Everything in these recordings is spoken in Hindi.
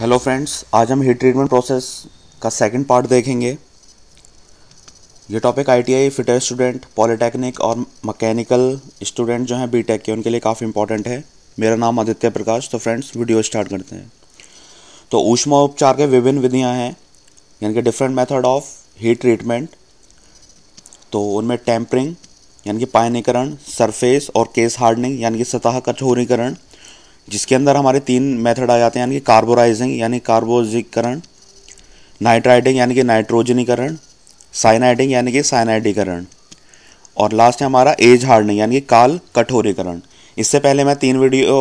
हेलो फ्रेंड्स आज हम हीट ट्रीटमेंट प्रोसेस का सेकंड पार्ट देखेंगे ये topic ITI fitter student polytechnic और मैकेनिकल स्टूडेंट जो हैं बीटेक के उनके लिए काफ़ी इंपॉर्टेंट है मेरा नाम आदित्य प्रकाश तो फ्रेंड्स वीडियो स्टार्ट करते हैं तो ऊष्मा उपचार के विभिन्न विधियाँ हैं यानी कि different method of heat treatment तो उनमें टैंपरिंग यानी कि पायनीकरण सरफेस और केस हार्डनिंग यानी कि सतह का जिसके अंदर हमारे तीन मेथड आ जाते हैं यानी कि कार्बोराइजिंग यानी कार्बोजिकरण नाइट्राइडिंग यानी कि नाइट्रोजनीकरण साइनाइडिंग यानी कि साइनाइडीकरण और लास्ट है हमारा एज हार्डनिंग यानी कि काल कठोरीकरण इससे पहले मैं तीन वीडियो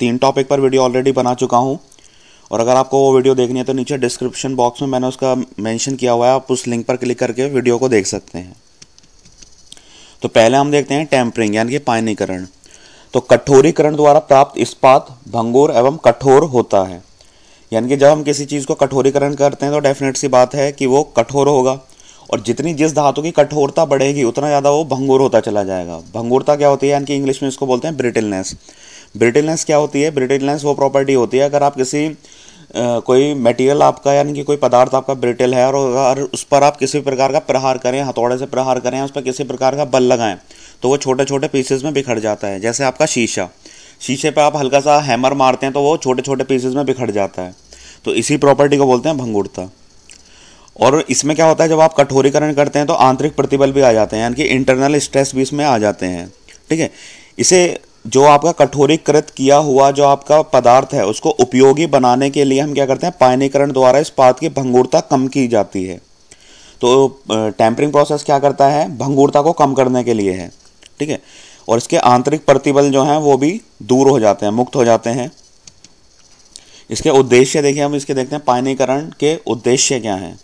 तीन टॉपिक पर वीडियो ऑलरेडी बना चुका हूँ और अगर आपको वो वीडियो देखनी है तो नीचे डिस्क्रिप्शन बॉक्स में मैंने उसका मेंशन किया हुआ है आप उस लिंक पर क्लिक करके वीडियो को देख सकते हैं तो पहले हम देखते हैं टेम्परिंग यानी कि पानीकरण तो कठोरीकरण द्वारा प्राप्त इस्पात भंगोर एवं कठोर होता है यानी कि जब हम किसी चीज़ को कठोरीकरण करते हैं तो डेफिनेट सी बात है कि वो कठोर होगा और जितनी जिस धातु की कठोरता बढ़ेगी उतना ज़्यादा वो भंगुर होता चला जाएगा भंगुरता क्या होती है यानी कि इंग्लिश में इसको बोलते हैं ब्रिटिलनेस ब्रिटिलनेस क्या होती है ब्रिटिलनेस वो प्रॉपर्टी होती है अगर आप किसी आ, कोई मटेरियल आपका यानी कि कोई पदार्थ आपका ब्रिटिल है और अगर उस पर आप किसी प्रकार का प्रहार करें हथौड़े से प्रहार करें उस पर किसी प्रकार का बल लगाएं तो वो छोटे छोटे पीसेज में बिखर जाता है जैसे आपका शीशा शीशे पर आप हल्का सा हैमर मारते हैं तो वो छोटे छोटे पीसेज में बिखर जाता है तो इसी प्रॉपर्टी को बोलते हैं भंगुरता और इसमें क्या होता है जब आप कठोरीकरण करते हैं तो आंतरिक प्रतिबल भी आ जाते हैं यानी कि इंटरनल स्ट्रेस भी इसमें आ जाते हैं ठीक है इसे जो आपका कठोरीकृत किया हुआ जो आपका पदार्थ है उसको उपयोगी बनाने के लिए हम क्या करते हैं पायनीकरण द्वारा इस पात की भंगुरता कम की जाती है तो टैंपरिंग प्रोसेस क्या करता है भंगुरता को कम करने के लिए है ठीक है और इसके आंतरिक प्रतिबल जो हैं वो भी दूर हो जाते हैं मुक्त हो जाते हैं इसके उद्देश्य देखिए हम इसके देखते हैं पानीकरण के उद्देश्य क्या हैं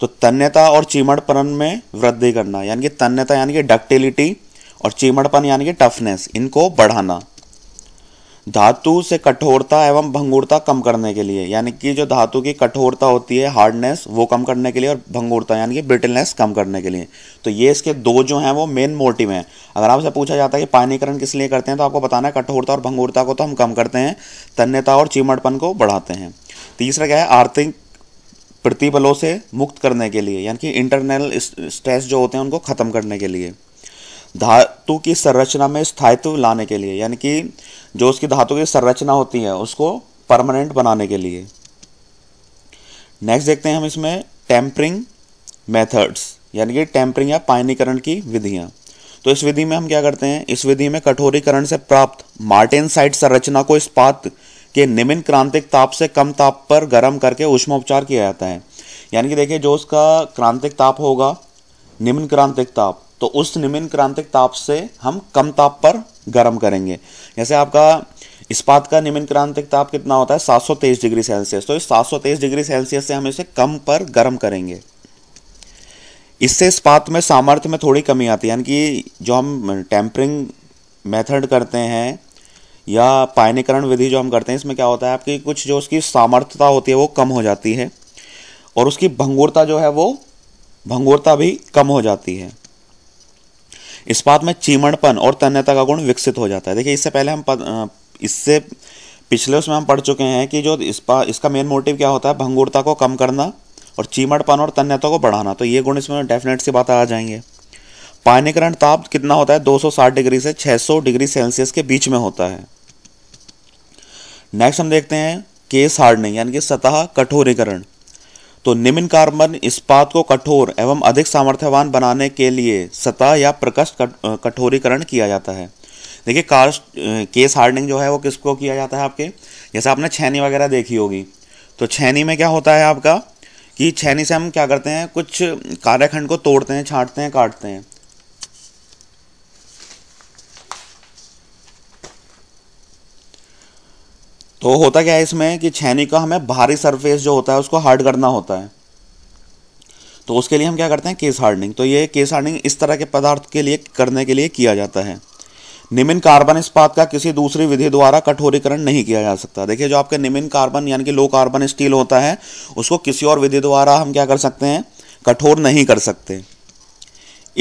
तो तन्यता और चीमड़पन में वृद्धि करना यानी कि तन्यता यानी कि डक्टिलिटी और चीमड़पन यानी कि टफनेस इनको बढ़ाना धातु से कठोरता एवं भंगुरता कम करने के लिए यानी कि जो धातु की कठोरता होती है हार्डनेस वो कम करने के लिए और भंगुरता यानी कि ब्रिटलनेस कम करने के लिए तो ये इसके दो जो हैं वो मेन मोटिव हैं अगर आपसे पूछा जाता है कि पानीकरण किस लिए करते हैं तो आपको बताना है कठोरता और भंगुरता को तो हम कम करते हैं तन्यता और चीमड़पन को बढ़ाते हैं तीसरा क्या है आर्थिक प्रतिबलों से मुक्त करने के लिए यानी कि इंटरनल स्ट्रेस जो होते हैं उनको ख़त्म करने के लिए धा धातु की संरचना में स्थायित्व लाने के लिए यानी कि जो उसकी धातु की संरचना होती है उसको परमानेंट बनाने के लिए नेक्स्ट देखते हैं हम इसमें टेम्परिंग मेथड्स यानी कि टेम्परिंग या पायनीकरण की विधियां तो इस विधि में हम क्या करते हैं इस विधि में कठोरीकरण से प्राप्त मार्टेन साइड संरचना को इस्पात के निम्न क्रांतिक ताप से कम ताप पर गर्म करके उपचार किया जाता है यानी कि देखिए जो उसका क्रांतिक ताप होगा निम्न क्रांतिक ताप तो उस निम्न क्रांतिक ताप से हम कम ताप पर गर्म करेंगे जैसे आपका इस्पात का निम्न क्रांतिक ताप कितना होता है 723 डिग्री सेल्सियस तो इस 723 डिग्री सेल्सियस से हम इसे कम पर गर्म करेंगे इससे इस्पात में सामर्थ्य में थोड़ी कमी आती है यानी कि जो हम टेम्परिंग मेथड करते हैं या पायनीकरण विधि जो हम करते हैं इसमें क्या होता है आपकी कुछ जो उसकी सामर्थ्यता होती है वो कम हो जाती है और उसकी भंगुरता जो है वो भंगुरता भी कम हो जाती है इस्पात में चीमड़पन और तन्यता का गुण विकसित हो जाता है देखिए इससे पहले हम इससे पिछले उसमें हम पढ़ चुके हैं कि जो इस्पा इसका मेन मोटिव क्या होता है भंगुरता को कम करना और चीमड़पन और तन्यता को बढ़ाना तो ये गुण इसमें डेफिनेट सी बात आ जाएंगे पानीकरण ताप कितना होता है 260 डिग्री से 600 डिग्री सेल्सियस के बीच में होता है नेक्स्ट हम देखते हैं केस हार्डनिंग यानी कि सतह कठोरीकरण तो निम्न कार्बन इस्पात को कठोर एवं अधिक सामर्थ्यवान बनाने के लिए सतह या प्रकष्ट कठोरीकरण किया जाता है देखिए कास्ट केस हार्डनिंग जो है वो किसको किया जाता है आपके जैसे आपने छैनी वगैरह देखी होगी तो छैनी में क्या होता है आपका कि छैनी से हम क्या करते हैं कुछ कार्यखंड को तोड़ते हैं छाटते हैं काटते हैं तो होता क्या है इसमें कि छैनी का हमें भारी सरफेस जो होता है उसको हार्ड करना होता है तो उसके लिए हम क्या करते हैं केस हार्डनिंग तो ये केस हार्डनिंग इस तरह के पदार्थ के लिए करने के लिए किया जाता है निमिन कार्बन इस्पात का किसी दूसरी विधि द्वारा कठोरीकरण नहीं किया जा सकता देखिए जो आपके निमिन कार्बन यानी कि लो कार्बन स्टील होता है उसको किसी और विधि द्वारा हम क्या कर सकते हैं कठोर नहीं कर सकते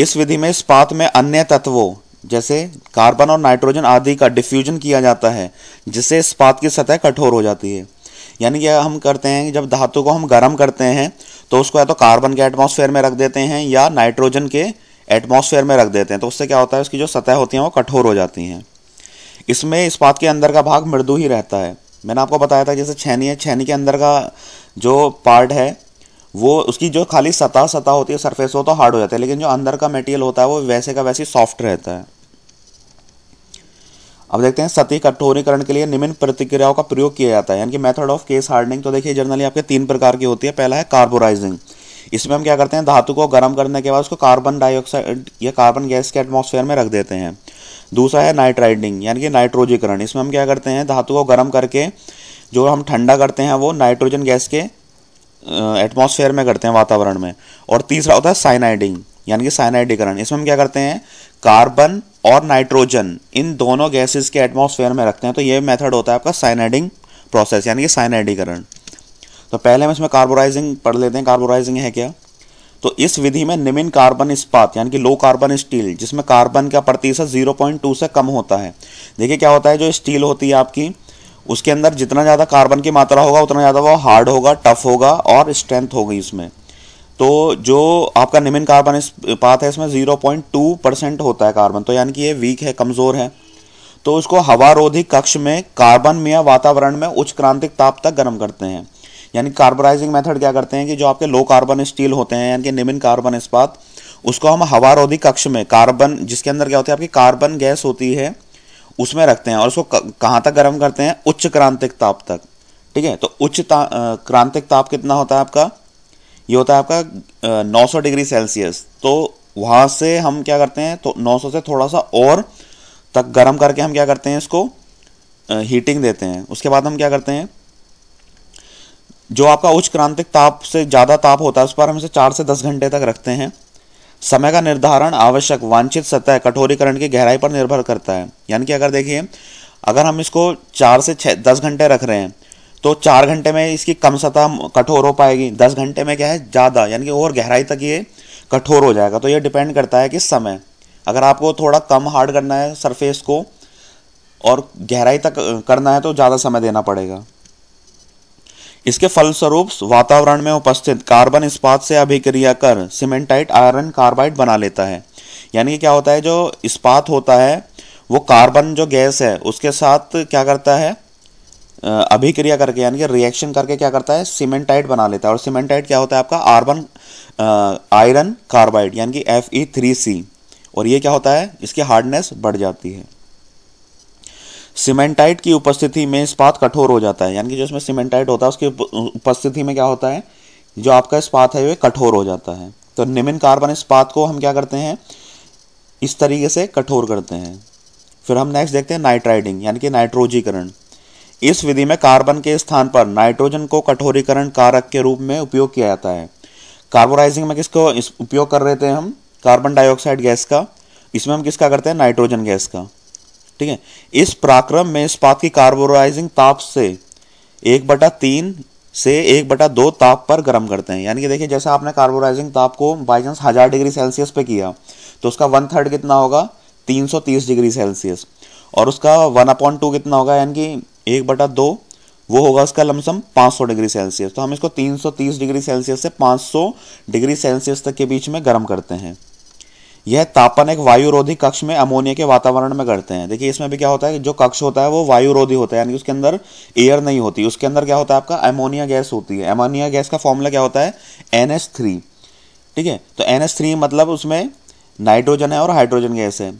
इस विधि में इस्पात में अन्य तत्वों जैसे कार्बन और नाइट्रोजन आदि का डिफ्यूजन किया जाता है जिससे इस्पात की सतह कठोर हो जाती है यानी कि हम करते हैं जब धातु को हम गर्म करते हैं तो उसको या तो कार्बन के एटमॉस्फेयर में रख देते हैं या नाइट्रोजन के एटमॉस्फेयर में रख देते हैं तो उससे क्या होता है उसकी जो सतह होती हैं वो कठोर हो जाती हैं इसमें इस्पात के अंदर का भाग मृदु ही रहता है मैंने आपको बताया था जैसे छैनी है छैनी के अंदर का जो पार्ट है वो उसकी जो खाली सतह सतह होती है सरफेस तो हो तो हार्ड हो जाता है लेकिन जो अंदर का मटेरियल होता है वो वैसे का वैसे सॉफ्ट रहता है अब देखते हैं सतह कठोरीकरण के लिए निम्न प्रतिक्रियाओं का प्रयोग किया जाता है यानी कि मेथड ऑफ केस हार्डनिंग तो देखिए जर्नली आपके तीन प्रकार की होती है पहला है कार्बोराइजिंग इसमें हम क्या करते हैं धातु को गर्म करने के बाद उसको कार्बन डाइऑक्साइड या कार्बन गैस के एटमोसफेयर में रख देते हैं दूसरा है नाइट्राइडिंग यानी कि नाइट्रोजीकरण इसमें हम क्या करते हैं धातु को गर्म करके जो हम ठंडा करते हैं वो नाइट्रोजन गैस के एटमोसफेयर में करते हैं वातावरण में और तीसरा होता है साइनाइडिंग यानी कि साइनाइडीकरण इसमें हम क्या करते हैं कार्बन और नाइट्रोजन इन दोनों गैसेस के एटमोसफेयर में रखते हैं तो ये मेथड होता है आपका साइनाइडिंग प्रोसेस यानी कि साइनाइडीकरण तो पहले हम इसमें कार्बोराइजिंग पढ़ लेते हैं कार्बोराइजिंग है क्या तो इस विधि में निमिन कार्बन इस्पात यानी कि लो कार्बन स्टील जिसमें कार्बन का प्रतिशत 0.2 से कम होता है देखिए क्या होता है जो स्टील होती है आपकी उसके अंदर जितना ज़्यादा कार्बन की मात्रा होगा उतना ज़्यादा वो हार्ड होगा टफ होगा और स्ट्रेंथ होगी इसमें तो जो आपका निमिन कार्बन इस पात है इसमें जीरो पॉइंट टू परसेंट होता है कार्बन तो यानी कि ये वीक है कमज़ोर है तो उसको हवारोधी कक्ष में कार्बन या वातावरण में उच्च क्रांतिक ताप तक गर्म करते हैं यानी कार्बोराइजिंग मेथड क्या करते हैं कि जो आपके लो कार्बन स्टील होते हैं यानी कि निमिन कार्बन इस्पात उसको हम हवारोधी कक्ष में कार्बन जिसके अंदर क्या होता है आपकी कार्बन गैस होती है उसमें रखते हैं और उसको कहाँ तक गर्म करते हैं उच्च क्रांतिक ताप तक ठीक है तो उच्च ता, क्रांतिक ताप कितना होता है आपका ये होता है आपका 900 डिग्री सेल्सियस तो वहाँ से हम क्या करते हैं तो 900 से थोड़ा सा और तक गर्म करके हम क्या करते हैं इसको हीटिंग देते हैं उसके बाद हम क्या करते हैं जो आपका उच्च क्रांतिक ताप से ज़्यादा ताप होता है उस पर हम इसे चार से दस घंटे तक रखते हैं समय का निर्धारण आवश्यक वांछित सतह कठोरीकरण की गहराई पर निर्भर करता है यानी कि अगर देखिए अगर हम इसको चार से छः दस घंटे रख रहे हैं तो चार घंटे में इसकी कम सतह कठोर हो पाएगी दस घंटे में क्या है ज़्यादा यानी कि और गहराई तक ये कठोर हो जाएगा तो ये डिपेंड करता है कि समय अगर आपको थोड़ा कम हार्ड करना है सरफेस को और गहराई तक करना है तो ज़्यादा समय देना पड़ेगा इसके फलस्वरूप वातावरण में उपस्थित कार्बन इस्पात से अभिक्रिया कर सीमेंटाइट आयरन कार्बाइड बना लेता है यानी कि क्या होता है जो इस्पात होता है वो कार्बन जो गैस है उसके साथ क्या करता है अभिक्रिया करके यानी कि रिएक्शन करके क्या करता है सीमेंटाइट बना लेता है और सीमेंटाइट क्या होता है आपका आर्बन आयरन कार्बाइड यानी कि एफ ई थ्री सी और ये क्या होता है इसकी हार्डनेस बढ़ जाती है सीमेंटाइट की उपस्थिति में इस्पात कठोर हो जाता है यानी कि जो इसमें सीमेंटाइट होता है उसकी उपस्थिति में क्या होता है जो आपका इस्पात है वह कठोर हो जाता है तो निमिन कार्बन इस्पात को हम क्या करते हैं इस तरीके से कठोर करते हैं फिर हम नेक्स्ट देखते हैं नाइट्राइडिंग यानी कि नाइट्रोजीकरण इस विधि में कार्बन के स्थान पर नाइट्रोजन को कठोरीकरण कारक के रूप में उपयोग किया जाता है कार्बोराइजिंग में किसको उपयोग कर रहे थे हम कार्बन डाइऑक्साइड गैस का इसमें हम किसका करते हैं नाइट्रोजन गैस का ठीक है इस पराक्रम में इस्पात की कार्बोराइजिंग ताप से एक बटा तीन से एक बटा दो ताप पर गर्म करते हैं यानी कि देखिए जैसे आपने कार्बोराइजिंग ताप को बाई चांस हज़ार डिग्री सेल्सियस पे किया तो उसका वन थर्ड कितना होगा 330 डिग्री सेल्सियस और उसका वन अपॉइंट टू कितना होगा यानी कि एक बटा दो वो होगा उसका लमसम 500 डिग्री सेल्सियस तो हम इसको 330 डिग्री सेल्सियस से 500 डिग्री सेल्सियस तक के बीच में गर्म करते हैं यह तापन एक वायुरोधी कक्ष में अमोनिया के वातावरण में करते हैं देखिए इसमें भी क्या होता है जो कक्ष होता है वो वायुरोधी होता है यानी कि उसके अंदर एयर नहीं होती उसके अंदर क्या होता है आपका अमोनिया गैस होती है अमोनिया गैस का फॉर्मूला क्या होता है एन ठीक है तो एन मतलब उसमें नाइट्रोजन है और हाइड्रोजन गैस है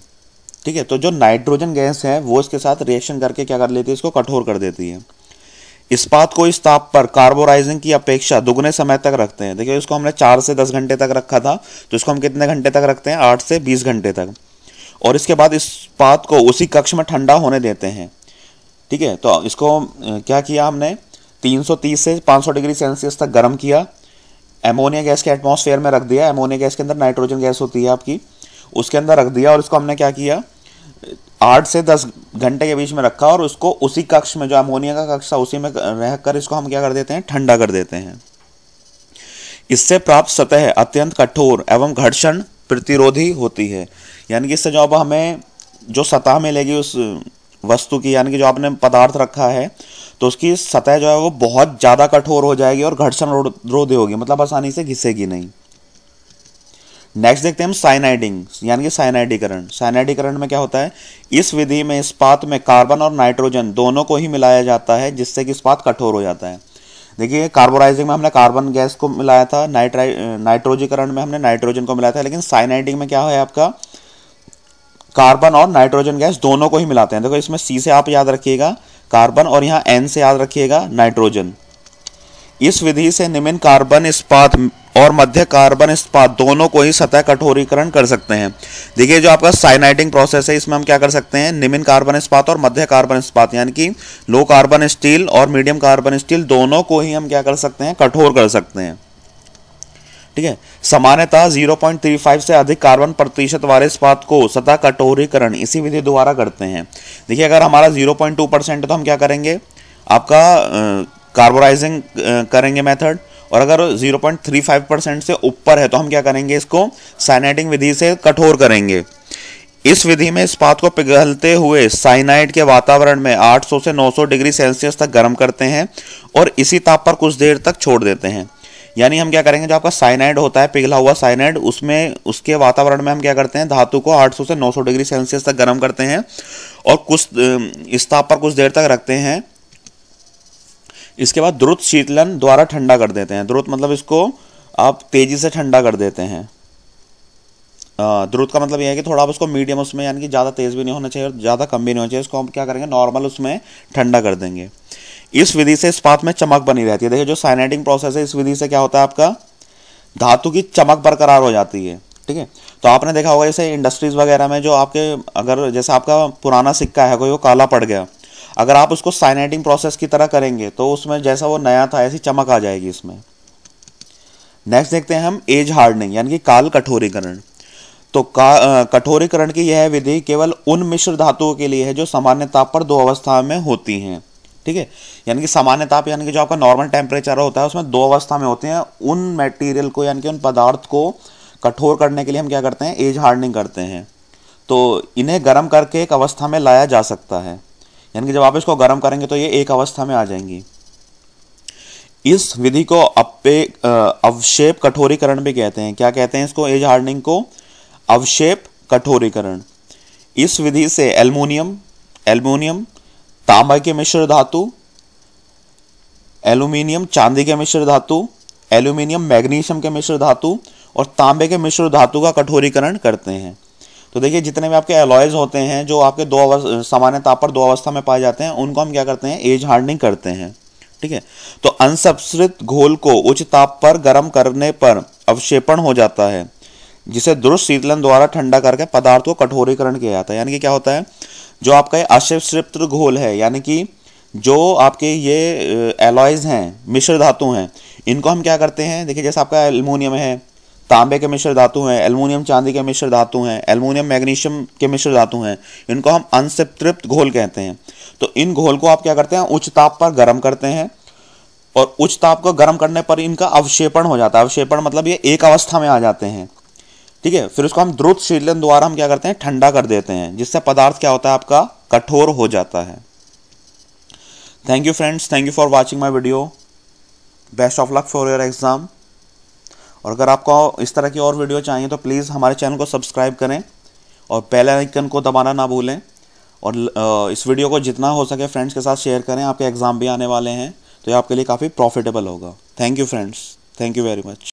ठीक है तो जो नाइट्रोजन गैस है वो इसके साथ रिएक्शन करके क्या कर लेती है इसको कठोर कर देती है इस्पात को इस ताप पर कार्बोराइजिंग की अपेक्षा दुगने समय तक रखते हैं देखिए इसको हमने चार से दस घंटे तक रखा था तो इसको हम कितने घंटे तक रखते हैं आठ से बीस घंटे तक और इसके बाद इस्पात को उसी कक्ष में ठंडा होने देते हैं ठीक है तो इसको क्या किया हमने 330 से 500 डिग्री सेल्सियस तक गर्म किया एमोनिया गैस के एटमॉस्फेयर में रख दिया एमोनिया गैस के अंदर नाइट्रोजन गैस होती है आपकी उसके अंदर रख दिया और इसको हमने क्या किया आठ से दस घंटे के बीच में रखा और उसको उसी कक्ष में जो अमोनिया का कक्ष था उसी में रहकर इसको हम क्या कर देते हैं ठंडा कर देते हैं इससे प्राप्त सतह अत्यंत कठोर एवं घर्षण प्रतिरोधी होती है यानी कि इससे जो अब हमें जो सतह मिलेगी उस वस्तु की यानी कि जो आपने पदार्थ रखा है तो उसकी सतह जो है वो बहुत ज़्यादा कठोर हो जाएगी और घर्षण रोधी होगी मतलब आसानी से घिसेगी नहीं नेक्स्ट देखते हैं हम साइनाइडिंग यानी कि साइनाइडीकरण साइनाइडीकरण में क्या होता है इस विधि में इस्पात में कार्बन और नाइट्रोजन दोनों को ही मिलाया जाता है जिससे कि इस्पात कठोर हो जाता है देखिए कार्बोराइजिंग में हमने कार्बन गैस को मिलाया था नाइट्राइ नाइट्रोजीकरण में हमने नाइट्रोजन को मिलाया था लेकिन साइनाइडिंग में क्या है आपका कार्बन और नाइट्रोजन गैस दोनों को ही मिलाते हैं देखो इसमें सी से आप याद रखिएगा कार्बन और यहाँ एन से याद रखिएगा नाइट्रोजन इस विधि से निम्न कार्बन इस्पात और मध्य कार्बन इस्पात दोनों को ही सतह कठोरीकरण कर सकते हैं देखिए जो आपका साइनाइटिंग प्रोसेस है इसमें हम क्या कर सकते हैं निमिन कार्बन इस्पात और मध्य कार्बन इस्पात यानी कि लो कार्बन स्टील और मीडियम कार्बन स्टील दोनों को ही हम क्या कर सकते हैं कठोर कर सकते हैं ठीक है सामान्यतः 0.35 से अधिक कार्बन प्रतिशत वाले इस्पात को सतह कठोरीकरण इसी विधि द्वारा करते हैं देखिए अगर हमारा 0.2 परसेंट है तो हम क्या करेंगे आपका कार्बोराइजिंग करेंगे मेथड और अगर 0.35 परसेंट से ऊपर है तो हम क्या करेंगे इसको साइनाइडिंग विधि से कठोर करेंगे इस विधि में इस्पात को पिघलते हुए साइनाइड के वातावरण में 800 से 900 डिग्री सेल्सियस तक गर्म करते हैं और इसी ताप पर कुछ देर तक छोड़ देते हैं यानी हम क्या करेंगे जो आपका साइनाइड होता है पिघला हुआ साइनाइड उसमें उसके वातावरण में हम क्या करते हैं धातु को 800 से 900 डिग्री सेल्सियस तक गर्म करते हैं और कुछ इस ताप पर कुछ देर तक रखते हैं इसके बाद द्रुत शीतलन द्वारा ठंडा कर देते हैं द्रुत मतलब इसको आप तेज़ी से ठंडा कर देते हैं द्रुत का मतलब यह है कि थोड़ा आप उसको मीडियम उसमें यानी कि ज़्यादा तेज़ भी नहीं होना चाहिए और ज़्यादा कम भी नहीं होना चाहिए इसको हम क्या करेंगे नॉर्मल उसमें ठंडा कर देंगे इस विधि से इस्पात में चमक बनी रहती है देखिए जो साइनाइटिंग प्रोसेस है इस विधि से क्या होता है आपका धातु की चमक बरकरार हो जाती है ठीक है तो आपने देखा होगा जैसे इंडस्ट्रीज़ वगैरह में जो आपके अगर जैसे आपका पुराना सिक्का है कोई वो काला पड़ गया अगर आप उसको साइनाइटिंग प्रोसेस की तरह करेंगे तो उसमें जैसा वो नया था ऐसी चमक आ जाएगी इसमें नेक्स्ट देखते हैं हम एज हार्डनिंग यानी कि काल कठोरीकरण तो का कठोरीकरण की यह विधि केवल उन मिश्र धातुओं के लिए है जो सामान्य ताप पर दो अवस्था में होती हैं ठीक है यानी कि सामान्य ताप यानी कि जो आपका नॉर्मल टेम्परेचर होता है उसमें दो अवस्था में होते हैं उन मटेरियल को यानी कि उन पदार्थ को कठोर करने के लिए हम क्या करते हैं एज हार्डनिंग करते हैं तो इन्हें गर्म करके एक अवस्था में लाया जा सकता है यानी कि जब आप इसको गर्म करेंगे तो ये एक अवस्था में आ जाएंगी इस विधि को अपे अवशेप कठोरीकरण भी कहते हैं क्या कहते हैं इसको एज हार्डनिंग को अवशेप कठोरीकरण इस विधि से एल्यूमिनियम एल्यूमिनियम तांबा के मिश्र धातु एल्यूमिनियम चांदी के मिश्र धातु एल्यूमिनियम मैग्नीशियम के मिश्र धातु और तांबे के मिश्र धातु का कठोरीकरण करते हैं तो देखिए जितने भी आपके एलॉयज होते हैं जो आपके दो सामान्य ताप पर दो अवस्था में पाए जाते हैं उनको हम क्या करते हैं एज हार्डनिंग करते हैं ठीक है तो अनसप्सृत घोल को उच्च ताप पर गर्म करने पर अवक्षेपण हो जाता है जिसे दुरुस्त शीतलन द्वारा ठंडा करके पदार्थ को कठोरीकरण किया जाता है यानी कि क्या होता है जो आपका ये अशिक्षिप्त घोल है यानी कि जो आपके ये एलॉयज हैं मिश्र धातु हैं इनको हम क्या करते हैं देखिए जैसे आपका एल्यूमिनियम है तांबे के मिश्र धातु हैं एलमोनियम चांदी के मिश्र धातु हैं एलमोनियम मैग्नीशियम के मिश्र धातु हैं इनको हम तृप्त घोल कहते हैं तो इन घोल को आप क्या करते हैं उच्च ताप पर गर्म करते हैं और उच्च ताप को गर्म करने पर इनका अवशेपण हो जाता है अवशेपण मतलब ये एक अवस्था में आ जाते हैं ठीक है फिर उसको हम द्रुत शीलन द्वारा हम क्या करते हैं ठंडा कर देते हैं जिससे पदार्थ क्या होता है आपका कठोर हो जाता है thank you friends thank you for watching my video best of luck for your exam और अगर आपको इस तरह की और वीडियो चाहिए तो प्लीज़ हमारे चैनल को सब्सक्राइब करें और पहले आइकन को दबाना ना भूलें और इस वीडियो को जितना हो सके फ्रेंड्स के साथ शेयर करें आपके एग्ज़ाम भी आने वाले हैं तो ये आपके लिए काफ़ी प्रॉफिटेबल होगा thank you friends thank you very much